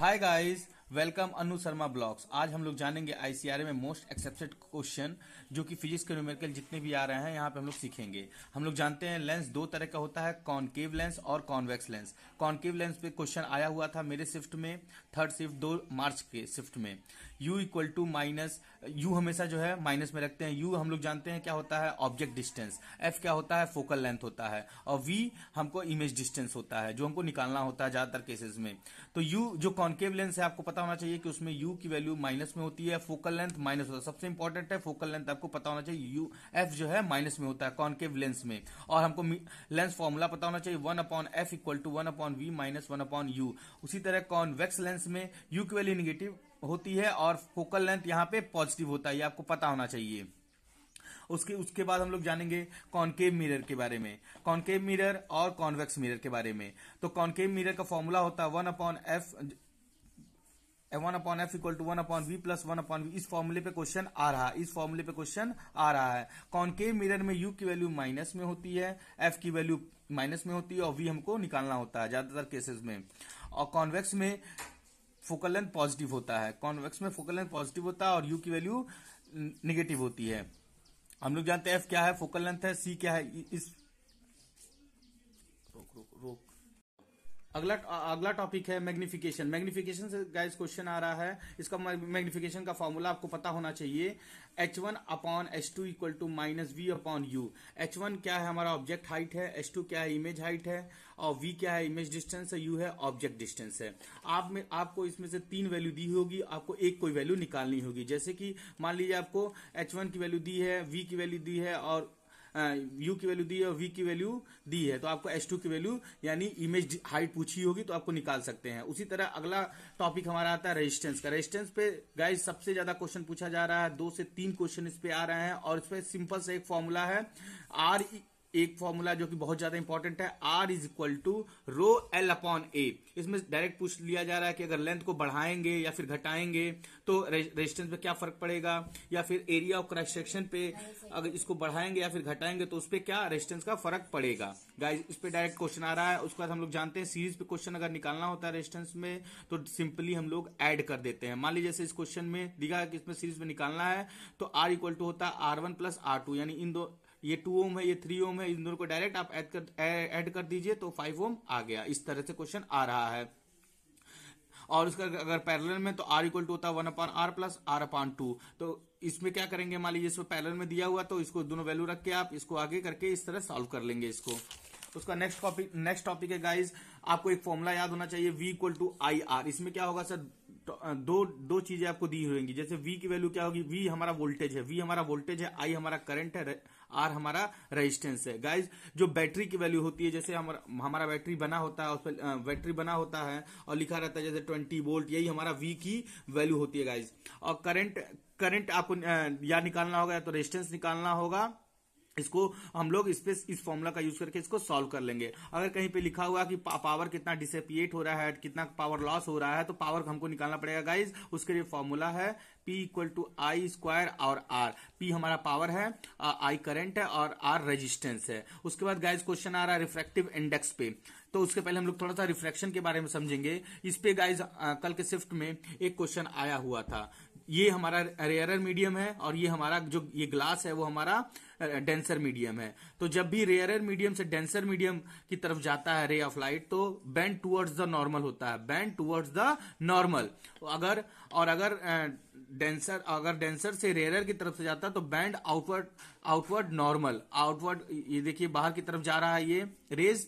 हाय guys welcome Anu Sharma blogs आज हम लोग जानेंगे आईसीआर में मोस्ट एक्सेप्टेड क्वेश्चन जो कि फिजिक्स के न्यूमेरिकल जितने भी आ रहे हैं यहाँ पे हम लोग सीखेंगे हम लोग जानते हैं लेंस दो तरह का होता है कॉनकेव लेंस और कॉन्वेक्स लेंस कॉनकेव लेंस पे क्वेश्चन आया हुआ था मेरे शिफ्ट में थर्ड शिफ्ट दो मार्च के शिफ्ट में u equal to minus U हमेशा जो है माइनस में रखते हैं u हम लोग जानते हैं क्या होता है ऑब्जेक्ट डिस्टेंस f क्या होता है फोकल लेंथ होता है और v हमको इमेज डिस्टेंस होता है जो हमको निकालना होता है ज्यादातर केसेस में तो u जो कॉन्केव लेंस है आपको पता होना चाहिए कि उसमें u की वैल्यू माइनस में होती है फोकल लेंथ माइनस होता है सबसे इंपॉर्टेंट है फोकल लेंथ आपको पता होना चाहिए यू एफ जो है माइनस में होता है कॉन्केव लेंस में और हमको लेंस फॉर्मूला पता होना चाहिए one upon F equal to one upon V minus one upon U उसी तरह कॉन्वेक्स लेंस में यू की वैल्यू निगेटिव होती है और फोकल लेंथ यहाँ पे पॉजिटिव होता है आपको पता होना चाहिए उसके उसके बाद हम लोग जानेंगे कॉन्केव मिरर के बारे में कॉन्केव मिरर और कॉन्वेक्स मिरर के बारे में तो कॉन्केव मिरर का फॉर्मूला होता है one upon F one upon F equal to one upon V plus one upon V इस फॉर्मूले पे क्वेश्चन आ रहा है इस फॉर्मूले पे क्वेश्चन आ रहा है कॉन्केव मिरर में यू की वैल्यू माइनस में होती है एफ की वैल्यू माइनस में होती है और वी हमको निकालना होता है ज्यादातर केसेस में और कॉन्वेक्स में फोकल लेंथ पॉजिटिव होता है कॉन्वेक्स में फोकल लेंथ पॉजिटिव होता है और यू की वैल्यू निगेटिव होती है हम लोग जानते हैं एफ क्या है फोकल लेंथ है सी क्या है इस अगला अगला टॉपिक है मैग्निफिकेशन मैग्निफिकेशन से गाइस क्वेश्चन आ रहा है इसका मैग्निफिकेशन का फॉर्मूला आपको पता होना चाहिए H one upon H two equal to minus V upon U H one क्या है हमारा ऑब्जेक्ट हाइट है एच टू क्या है इमेज हाइट है और वी क्या है इमेज डिस्टेंस है यू है ऑब्जेक्ट डिस्टेंस है आप में आपको इसमें से तीन वैल्यू दी होगी आपको एक कोई वैल्यू निकालनी होगी जैसे कि मान लीजिए आपको एच वन की वैल्यू दी है वी की वैल्यू दी है और यू की वैल्यू दी है और वी की वैल्यू दी है तो आपको एच टू की वैल्यू यानी इमेज हाइट पूछी होगी तो आपको निकाल सकते हैं उसी तरह अगला टॉपिक हमारा आता है रेजिस्टेंस का रेजिस्टेंस पे गाइज सबसे ज्यादा क्वेश्चन पूछा जा रहा है दो से तीन क्वेश्चन इस पे आ रहे हैं और इसमें सिंपल से एक फॉर्मूला है आर एक फॉर्मूला जो कि बहुत ज्यादा इंपॉर्टेंट है R is equal to rho L upon A इसमें डायरेक्ट पूछ लिया जा रहा है कि अगर लेंथ को बढ़ाएंगे या फिर घटाएंगे तो रेजिस्टेंस पे क्या फर्क पड़ेगा या फिर एरिया ऑफ क्रॉस सेक्शन पे अगर इसको बढ़ाएंगे या फिर घटाएंगे तो उस पर क्या रेजिस्टेंस का फर्क पड़ेगा गाइज इस पर डायरेक्ट क्वेश्चन आ रहा है उसके बाद हम लोग जानते हैं सीरीज पे क्वेश्चन अगर निकालना होता है रेजिस्टेंस में तो सिंपली हम लोग एड कर देते हैं मान लीजिए इस क्वेश्चन में दिखा कि इसमें सीरीज में निकालना है तो आर इक्वल टू होता है R one plus R two यानी इन दो ये टू ओम है ये थ्री ओम है इन दोनों को डायरेक्ट आप ऐड कर ऐड कर दीजिए तो फाइव ओम आ गया इस तरह से क्वेश्चन आ रहा है और उसका अगर पैरेलल में तो आर इक्वल टू होता है one upon R plus R upon two तो इसमें क्या करेंगे मान लीजिए इसमें पैरेलल में दिया हुआ तो इसको दोनों वैल्यू रख के आप इसको आगे करके इस तरह सॉल्व कर लेंगे इसको उसका नेक्स्ट टॉपिक नेक्स्ट टॉपिक है गाइस आपको एक फॉर्मूला याद होना चाहिए V equal to I R इसमें क्या होगा सर तो, दो दो चीजें आपको दी होंगी जैसे वी की वैल्यू क्या होगी वी हमारा वोल्टेज है वी हमारा वोल्टेज है आई हमारा करंट है आर हमारा रेजिस्टेंस है गाइज जो बैटरी की वैल्यू होती है जैसे हमारा हमारा बैटरी बना होता है उस पर बैटरी बना होता है और लिखा रहता है जैसे ट्वेंटी वोल्ट यही हमारा वी की वैल्यू होती है गाइज और करंट करंट आपको या निकालना होगा या तो रेजिस्टेंस निकालना होगा इसको हम लोग इस पे इस फॉर्मूला का यूज करके इसको सॉल्व कर लेंगे अगर कहीं पे लिखा हुआ कि पावर कितना डिसेपिएट हो रहा है कितना पावर लॉस हो रहा है तो पावर हमको निकालना पड़ेगा गाइज उसके लिए फॉर्मूला है P equal to I square और R. P हमारा पावर है I करंट है और R रेजिस्टेंस है उसके बाद गाइज क्वेश्चन आ रहा है रिफ्रेक्टिव इंडेक्स पे तो उसके पहले हम लोग थोड़ा सा रिफ्रेक्शन के बारे में समझेंगे इस पे गाइज कल के शिफ्ट में एक क्वेश्चन आया हुआ था ये हमारा रेयर मीडियम है और ये हमारा जो ये ग्लास है वो हमारा डेंसर मीडियम है तो जब भी रेयरर मीडियम से डेंसर मीडियम की तरफ जाता है रे ऑफ लाइट तो बैंड टूवर्ड्स द नॉर्मल होता है बैंड टूवर्ड्स द नॉर्मल अगर और अगर डेंसर अगर डेंसर से रेयरर की तरफ से जाता है तो bend outward outward normal outward ये देखिए बाहर की तरफ जा रहा है ये रेज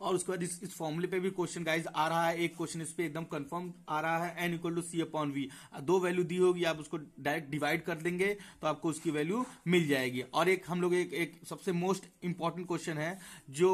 और उसके बाद इस, इस फॉर्मूले पे भी क्वेश्चन गाइज आ रहा है एक क्वेश्चन इस पे एकदम कंफर्म आ रहा है n equal to c upon v दो वैल्यू दी होगी आप उसको डायरेक्ट डिवाइड कर देंगे तो आपको उसकी वैल्यू मिल जाएगी और एक हम लोग एक, एक सबसे मोस्ट इंपॉर्टेंट क्वेश्चन है जो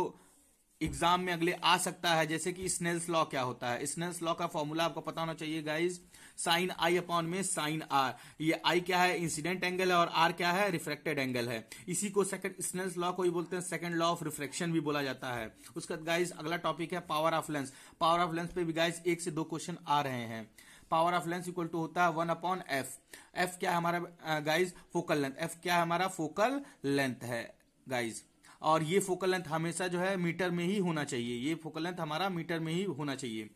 एग्जाम में अगले आ सकता है जैसे कि स्नेल्स लॉ क्या होता है स्नेल्स लॉ का फॉर्मूला आपको पता होना चाहिए गाइज साइन आई अपॉन में साइन आर ये आई क्या है इंसिडेंट एंगल है और आर क्या है रिफ्रेक्टेड एंगल है इसी को सेकंड स्नेल्स लॉ को ही बोलते हैं सेकंड लॉ ऑफ रिफ्रेक्शन भी बोला जाता है उसके बाद गाइज अगला टॉपिक है power of lens power of lens पे भी गाइज एक से दो क्वेश्चन आ रहे हैं power of lens equal to होता है वन अपॉन एफ एफ क्या हमारा गाइज फोकल लेंथ एफ क्या हमारा फोकल लेंथ है गाइज और ये फोकल लेंथ हमेशा जो है मीटर में ही होना चाहिए ये फोकल लेंथ हमारा मीटर में ही होना चाहिए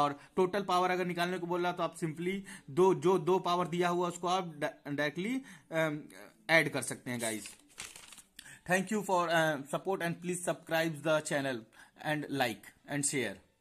और टोटल पावर अगर निकालने को बोल रहा तो आप सिंपली दो जो दो पावर दिया हुआ उसको आप डायरेक्टली ऐड um, कर सकते हैं guys thank you for support and please subscribe the channel and like and share